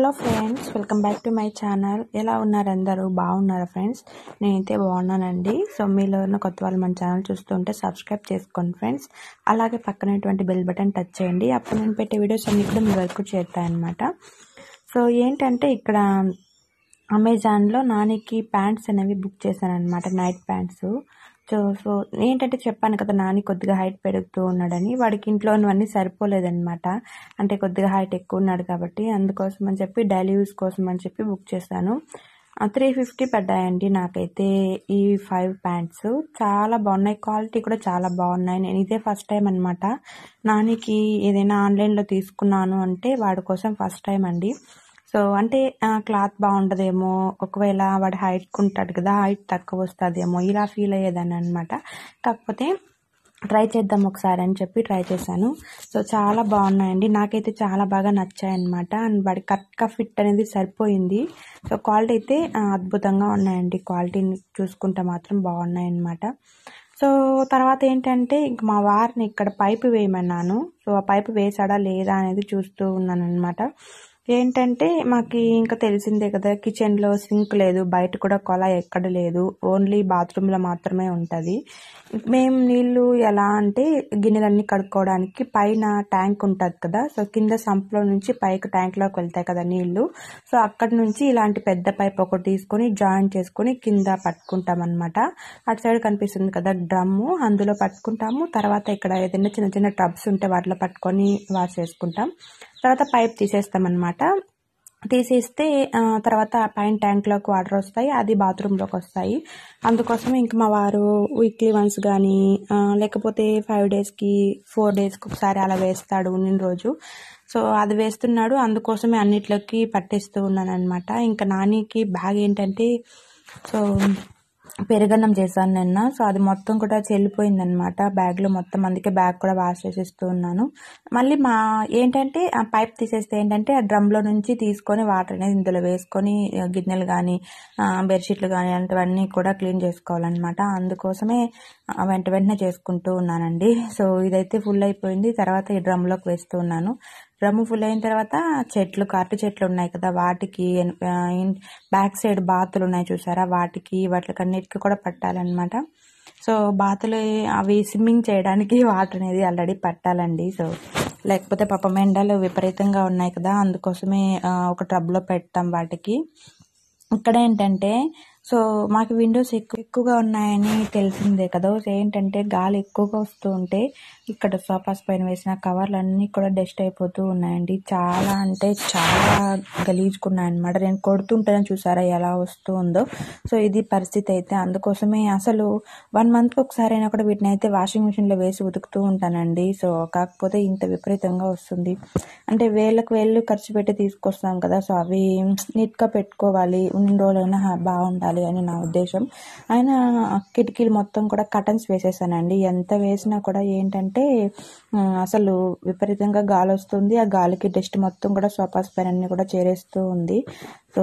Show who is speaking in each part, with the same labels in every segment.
Speaker 1: hello friends welcome back to my channel ఎలా ఉన్నారు అందరూ బాగున్నారా ఫ్రెండ్స్ నేనైతే బాగున్నానండి సో మీలో ఉన్న కొత్త వాళ్ళు మన ఛానల్ చూస్తుంటే సబ్స్క్రైబ్ చేసుకోండి ఫ్రెండ్స్ అలాగే పక్కనటువంటి బెల్ బటన్ టచ్ చేయండి అప్పుడు నేను పెట్టే వీడియోస్ అన్ని కూడా మీ వరకు చేరుతాయన్నమాట సో ఏంటంటే ఇక్కడ అమెజాన్లో నానికి ప్యాంట్స్ అనేవి బుక్ చేశాను అనమాట నైట్ ప్యాంట్స్ సో సో ఏంటంటే చెప్పాను కదా నాని కొద్దిగా హైట్ పెరుగుతూ ఉన్నాడని వాడికి ఇంట్లో ఉన్నవన్నీ సరిపోలేదన్నమాట అంటే కొద్దిగా హైట్ ఎక్కువ ఉన్నాడు కాబట్టి అందుకోసం అని చెప్పి డైలీ యూస్ కోసం అని చెప్పి బుక్ చేశాను త్రీ ఫిఫ్టీ పడ్డాయండి నాకైతే ఈ ఫైవ్ ప్యాంట్స్ చాలా బాగున్నాయి క్వాలిటీ కూడా చాలా బాగున్నాయి నేను ఇదే ఫస్ట్ టైం అనమాట నానికి ఏదైనా ఆన్లైన్లో తీసుకున్నాను అంటే వాడి కోసం ఫస్ట్ టైం అండి సో అంటే క్లాత్ బాగుంటుందేమో ఒకవేళ వాడు హైట్ ఉంటాడు కదా హైట్ తక్కువ వస్తుందేమో ఇలా ఫీల్ అయ్యేదాన్ని అనమాట కాకపోతే ట్రై చేద్దాం ఒకసారి అని చెప్పి ట్రై చేశాను సో చాలా బాగున్నాయండి నాకైతే చాలా బాగా నచ్చాయన్నమాట అండ్ వాడి కరెక్ట్గా ఫిట్ అనేది సరిపోయింది సో క్వాలిటీ అయితే అద్భుతంగా ఉన్నాయండి క్వాలిటీని చూసుకుంటే మాత్రం బాగున్నాయన్నమాట సో తర్వాత ఏంటంటే ఇంక మా వారిని ఇక్కడ పైపు వేయమన్నాను సో ఆ పైపు వేసాడా లేదా అనేది చూస్తూ ఉన్నాను అనమాట ఏంటంటే మాకు ఇంకా తెలిసిందే కదా కిచెన్లో సింక్ లేదు బయట కూడా కొలా ఎక్కడ లేదు ఓన్లీ బాత్రూంలో మాత్రమే ఉంటుంది మేము నీళ్ళు ఎలా అంటే గిన్నెలన్నీ కడుక్కోవడానికి పైన ట్యాంక్ ఉంటుంది కదా సో కింద సంప్లో నుంచి పైకి ట్యాంక్లోకి వెళ్తాయి కదా నీళ్ళు సో అక్కడ నుంచి ఇలాంటి పెద్ద పైప్ ఒకటి తీసుకొని జాయిన్ చేసుకొని కింద పట్టుకుంటాం అనమాట అటు సైడ్ కనిపిస్తుంది కదా డ్రమ్ము అందులో పట్టుకుంటాము తర్వాత ఇక్కడ ఏదైనా చిన్న చిన్న ట్రబ్స్ ఉంటే వాటిలో పట్టుకొని వాష్ చేసుకుంటాం తర్వాత పైప్ తీసేస్తామన్నమాట తీసేస్తే తర్వాత పైన ట్యాంక్లోకి వాటర్ వస్తాయి అది బాత్రూంలోకి వస్తాయి అందుకోసం ఇంక మా వారు వీక్లీ వన్స్ కానీ లేకపోతే ఫైవ్ డేస్కి ఫోర్ డేస్కి ఒకసారి అలా వేస్తాడు నేను రోజు సో అది వేస్తున్నాడు అందుకోసమే అన్నిట్లోకి పట్టిస్తూ ఉన్నాను అనమాట ఇంకా నానికి బ్యాగ్ ఏంటంటే సో పెరుగన్నం చేశాను నిన్న సో అది మొత్తం కూడా చెల్లిపోయింది అనమాట బ్యాగ్లో మొత్తం అందుకే బ్యాగ్ కూడా వాష్ చేసేస్తూ ఉన్నాను మళ్ళీ మా ఏంటంటే ఆ పైప్ తీసేస్తే ఏంటంటే ఆ డ్రమ్లో నుంచి తీసుకొని వాటర్ అనేది ఇందులో వేసుకొని గిన్నెలు కానీ బెడ్షీట్లు కానీ అలాంటివన్నీ కూడా క్లీన్ చేసుకోవాలన్నమాట అందుకోసమే వెంట వెంటనే చేసుకుంటూ ఉన్నానండి సో ఇదైతే ఫుల్ అయిపోయింది తర్వాత ఈ డ్రమ్లోకి వేస్తూ ఉన్నాను రమ్ము ఫుల్ అయిన తర్వాత చెట్లు కరటి చెట్లు ఉన్నాయి కదా వాటికి బ్యాక్ సైడ్ బాతులు ఉన్నాయి చూసారా వాటికి వాటికి అన్నిటికీ కూడా పట్టాలన్నమాట సో బాతులు అవి స్విమ్మింగ్ చేయడానికి వాటర్ అనేది ఆల్రెడీ పట్టాలండి సో లేకపోతే పాపం ఎండలు విపరీతంగా ఉన్నాయి కదా అందుకోసమే ఒక ట్రబ్లో పెడతాం వాటికి ఇక్కడ ఏంటంటే సో మాకు విండోస్ ఎక్కువ ఎక్కువగా ఉన్నాయని తెలిసిందే కదా ఏంటంటే గాలి ఎక్కువగా వస్తూ ఉంటే ఇక్కడ సోఫాస్ పైన వేసిన కవర్లన్నీ కూడా డస్ట్ అయిపోతూ ఉన్నాయండి చాలా అంటే చాలా గలీజుకున్నాయి అనమాట నేను కొడుతుంటేనే చూసారా ఎలా వస్తుందో సో ఇది పరిస్థితి అయితే అందుకోసమే అసలు వన్ మంత్కి ఒకసారి అయినా కూడా వీటిని అయితే వాషింగ్ మిషన్లో వేసి ఉతుకుతూ ఉంటానండి సో కాకపోతే ఇంత విపరీతంగా వస్తుంది అంటే వేళ్ళకు వేళ్ళు ఖర్చు పెట్టి తీసుకొస్తాం కదా సో అవి నీట్గా పెట్టుకోవాలి ఉన్న రోజులైనా బాగుండాలి అని నా ఉద్దేశం ఆయన కిటికీలు మొత్తం కూడా కటన్స్ వేసేసానండి ఎంత వేసినా కూడా ఏంటంటే ఏంటంటే అసలు విపరీతంగా గాలి వస్తుంది ఆ గాలికి డస్ట్ మొత్తం కూడా సోఫాస్ పైన అన్ని కూడా చేరేస్తూ ఉంది సో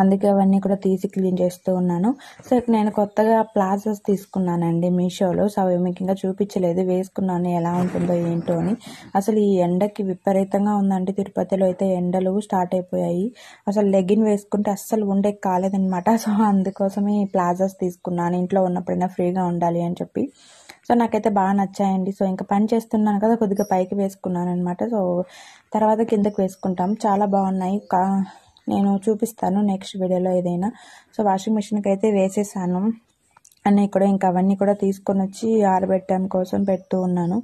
Speaker 1: అందుకే అవన్నీ కూడా తీసి క్లీన్ చేస్తూ ఉన్నాను సో నేను కొత్తగా ప్లాజాస్ తీసుకున్నానండి మీషోలో సో అవి మీకు ఇంకా చూపించలేదు వేసుకున్నాను ఎలా ఉంటుందో ఏంటో అని అసలు ఈ ఎండకి విపరీతంగా ఉందండి తిరుపతిలో అయితే ఎండలు స్టార్ట్ అయిపోయాయి అసలు లెగిన్ వేసుకుంటే అస్సలు ఉండే కాలేదనమాట సో అందుకోసమే ప్లాజాస్ తీసుకున్నాను ఇంట్లో ఉన్నప్పుడైనా ఫ్రీగా ఉండాలి అని చెప్పి సో నాకైతే బాగా నచ్చాయండి సో ఇంకా పని చేస్తున్నాను కదా కొద్దిగా పైకి వేసుకున్నాను అనమాట సో తర్వాత కిందకి వేసుకుంటాం చాలా బాగున్నాయి కా నేను చూపిస్తాను నెక్స్ట్ వీడియోలో ఏదైనా సో వాషింగ్ మిషన్కి అయితే వేసేసాను అని ఇక్కడ ఇంకా అవన్నీ కూడా తీసుకొని వచ్చి ఆరబెట్టడం కోసం పెడుతూ ఉన్నాను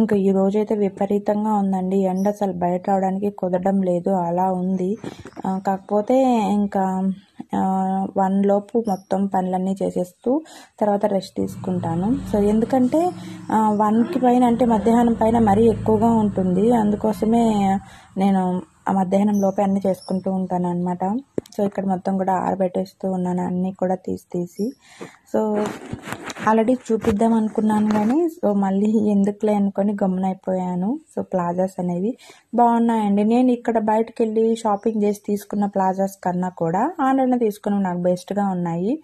Speaker 1: ఇంకా ఈ రోజైతే విపరీతంగా ఉందండి ఎండ అసలు బయట రావడానికి కుదరడం లేదు అలా ఉంది కాకపోతే ఇంకా వన్ లోపు మొత్తం పనులన్నీ చేసేస్తూ తర్వాత రెస్ట్ తీసుకుంటాను సో ఎందుకంటే వన్కి పైన అంటే మధ్యాహ్నం పైన మరీ ఎక్కువగా ఉంటుంది అందుకోసమే నేను ఆ మధ్యాహ్నం లోపే అన్నీ చేసుకుంటూ ఉంటాను అనమాట సో ఇక్కడ మొత్తం కూడా ఆరబెట్టేస్తూ ఉన్నాను అన్నీ కూడా తీసి తీసి సో ఆల్రెడీ చూపిద్దాం అనుకున్నాను కానీ సో మళ్ళీ ఎందుకులే అనుకొని గమ్మునైపోయాను సో ప్లాజాస్ అనేవి బాగున్నాయండి నేను ఇక్కడ బయటకు వెళ్ళి షాపింగ్ చేసి తీసుకున్న ప్లాజాస్ కన్నా కూడా ఆన్లైన్లో తీసుకున్నవి నాకు బెస్ట్గా ఉన్నాయి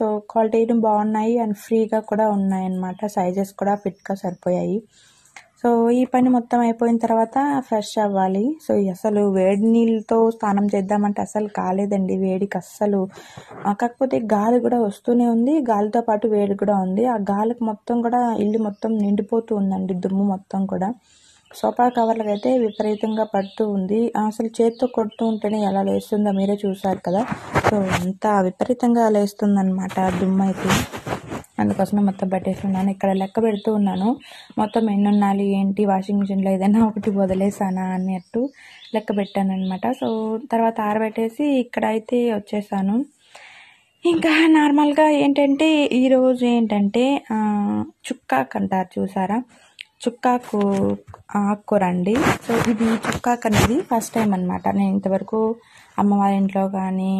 Speaker 1: సో క్వాలిటీలు బాగున్నాయి అండ్ ఫ్రీగా కూడా ఉన్నాయి అన్నమాట సైజెస్ కూడా ఫిట్గా సరిపోయాయి సో ఈ పని మొత్తం అయిపోయిన తర్వాత ఫ్రెష్ అవ్వాలి సో అసలు వేడి నీళ్ళతో స్నానం చేద్దామంటే అసలు కాలేదండి వేడికి అస్సలు కాకపోతే గాలి కూడా వస్తూనే ఉంది గాలితో పాటు వేడి కూడా ఉంది ఆ గాలికి మొత్తం కూడా ఇల్లు మొత్తం నిండిపోతూ ఉందండి దుమ్ము మొత్తం కూడా సోఫా కవర్లకు అయితే విపరీతంగా పడుతూ ఉంది అసలు చేత్తో కొడుతూ ఉంటేనే ఎలా లేస్తుందో మీరే చూసారు కదా సో అంత విపరీతంగా లేస్తుందన్నమాట దుమ్మైతే అందుకోసమే మొత్తం పెట్టేస్తున్నాను ఇక్కడ లెక్క పెడుతూ ఉన్నాను మొత్తం ఎన్ని ఉండాలి ఏంటి వాషింగ్ మిషన్లో ఏదైనా ఒకటి వదిలేసానా అన్నట్టు లెక్క పెట్టాను అనమాట సో తర్వాత ఆరబెట్టేసి ఇక్కడ అయితే వచ్చేసాను ఇంకా నార్మల్గా ఏంటంటే ఈరోజు ఏంటంటే చుక్కాకు అంటారు చూసారా చుక్కాకు ఆకుకూర అండి సో ఇది చుక్కాకు అనేది ఫస్ట్ టైం అనమాట నేను ఇంతవరకు అమ్మ వాళ్ళ ఇంట్లో కానీ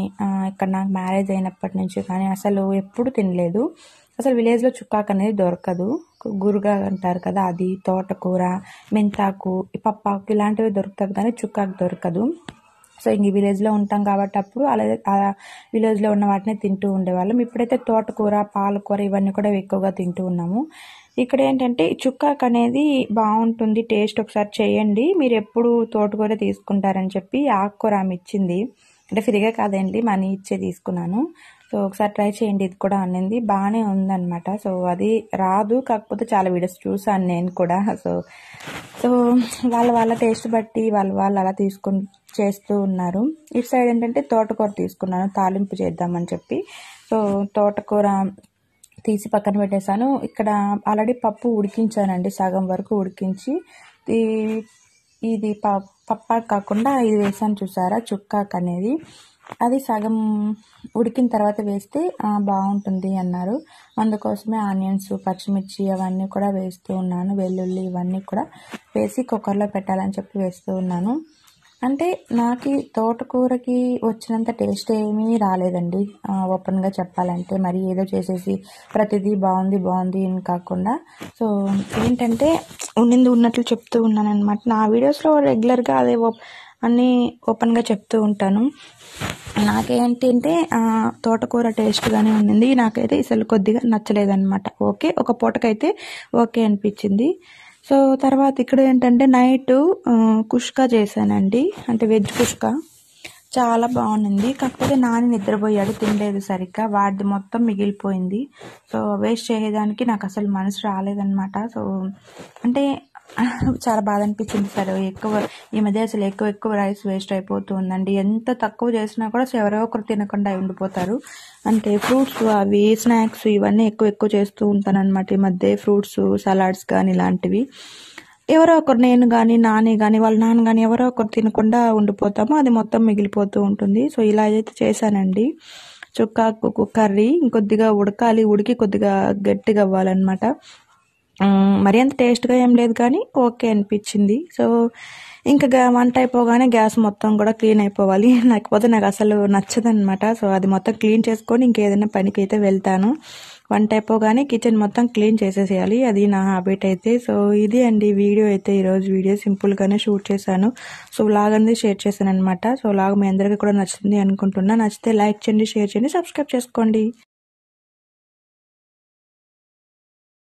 Speaker 1: ఇక్కడ నాకు మ్యారేజ్ అయినప్పటి నుంచి కానీ అసలు ఎప్పుడు తినలేదు అసలు విలేజ్లో చుక్కాకు అనేది దొరకదు గురుగా అంటారు కదా అది తోటకూర మెంతాకు పప్పాకు ఇలాంటివి దొరుకుతుంది కానీ చుక్కాకు దొరకదు సో ఇంక విలేజ్లో ఉంటాం కాబట్టి అప్పుడు అలా విలేజ్లో ఉన్న వాటిని తింటూ ఉండేవాళ్ళం ఇప్పుడైతే తోటకూర పాలకూర ఇవన్నీ కూడా ఎక్కువగా తింటూ ఉన్నాము ఇక్కడ ఏంటంటే చుక్కాకు అనేది బాగుంటుంది టేస్ట్ ఒకసారి చేయండి మీరు ఎప్పుడు తోటకూర తీసుకుంటారని చెప్పి ఆకుకూర ఆమె ఇచ్చింది అంటే ఫ్రీగా కాదండి మనీ ఇచ్చే తీసుకున్నాను సో ఒకసారి ట్రై చేయండి ఇది కూడా అనేది బాగానే ఉందనమాట సో అది రాదు కాకపోతే చాలా వీడియోస్ చూసాను నేను కూడా సో సో వాళ్ళ వాళ్ళ టేస్ట్ బట్టి వాళ్ళు వాళ్ళు అలా తీసుకుని చేస్తూ ఉన్నారు ఇటు సైడ్ ఏంటంటే తోటకూర తీసుకున్నాను తాలింపు చేద్దామని చెప్పి సో తోటకూర తీసి పక్కన పెట్టేశాను ఇక్కడ ఆల్రెడీ పప్పు ఉడికించానండి సగం వరకు ఉడికించి ఇది పప్పు పప్పా కాకుండా ఇది వేసాను చూసారా చుక్కాకు అనేది అది సగం ఉడికిన తర్వాత వేస్తే బాగుంటుంది అన్నారు అందుకోసమే ఆనియన్స్ పచ్చిమిర్చి అవన్నీ కూడా వేస్తూ ఉన్నాను వెల్లుల్లి ఇవన్నీ కూడా వేసి కుక్కర్లో పెట్టాలని చెప్పి వేస్తూ ఉన్నాను అంటే నాకు తోటకూరకి వచ్చినంత టేస్ట్ ఏమీ రాలేదండి ఓపెన్గా చెప్పాలంటే మరి ఏదో చేసేసి ప్రతిదీ బాగుంది బాగుంది అని కాకుండా సో ఏంటంటే ఉన్నింది ఉన్నట్లు చెప్తూ ఉన్నాను అనమాట నా వీడియోస్లో రెగ్యులర్గా అదే అన్నీ ఓపెన్గా చెప్తూ ఉంటాను నాకేంటంటే తోటకూర టేస్ట్గానే ఉండింది నాకైతే అసలు కొద్దిగా నచ్చలేదన్నమాట ఓకే ఒక పూటకైతే ఓకే అనిపించింది సో తర్వాత ఇక్కడ ఏంటంటే నైట్ కుష్కా చేశానండి అంటే వెజ్ కుష్కా చాలా బాగుంది కాకపోతే నాని నిద్రపోయాడు తినలేదు సరిగ్గా వాడిది మొత్తం మిగిలిపోయింది సో వేస్ట్ చేయడానికి నాకు అసలు మనసు రాలేదనమాట సో అంటే చాలా బాధ అనిపించింది సార్ ఎక్కువ ఈ మధ్య అసలు ఎక్కువ ఎక్కువ రైస్ వేస్ట్ అయిపోతుందండి ఎంత తక్కువ చేసినా కూడా ఎవరో ఒకరు తినకుండా ఉండిపోతారు అంటే ఫ్రూట్స్ అవి స్నాక్స్ ఇవన్నీ ఎక్కువ ఎక్కువ చేస్తూ ఉంటానన్నమాట ఈ మధ్య ఫ్రూట్స్ సలాడ్స్ కానీ ఇలాంటివి ఎవరో ఒకరు నేను కానీ నాని కానీ వాళ్ళ నాన్న కానీ ఎవరో ఒకరు తినకుండా ఉండిపోతామో అది మొత్తం మిగిలిపోతూ ఉంటుంది సో ఇలా అయితే చేశానండి చుక్క కర్రీ ఇంకొద్దిగా ఉడకాలి ఉడికి కొద్దిగా గట్టిగా అవ్వాలన్నమాట మరీ అంత టేస్ట్గా ఏం లేదు కానీ ఓకే అనిపించింది సో ఇంకా వంట అయిపోగానే గ్యాస్ మొత్తం కూడా క్లీన్ అయిపోవాలి లేకపోతే నాకు అసలు నచ్చదనమాట సో అది మొత్తం క్లీన్ చేసుకొని ఇంకేదైనా పనికి అయితే వెళ్తాను వంట అయిపోగానే కిచెన్ మొత్తం క్లీన్ చేసేసేయాలి అది నా హ్యాబిట్ అయితే సో ఇది అండి వీడియో అయితే ఈరోజు వీడియో సింపుల్గానే షూట్ చేశాను సో లాగ్ అనేది షేర్ చేశాను అనమాట సో లాగ్ మీ అందరికీ కూడా నచ్చుతుంది అనుకుంటున్నా నచ్చితే లైక్ చేయండి షేర్ చేయండి సబ్స్క్రైబ్ చేసుకోండి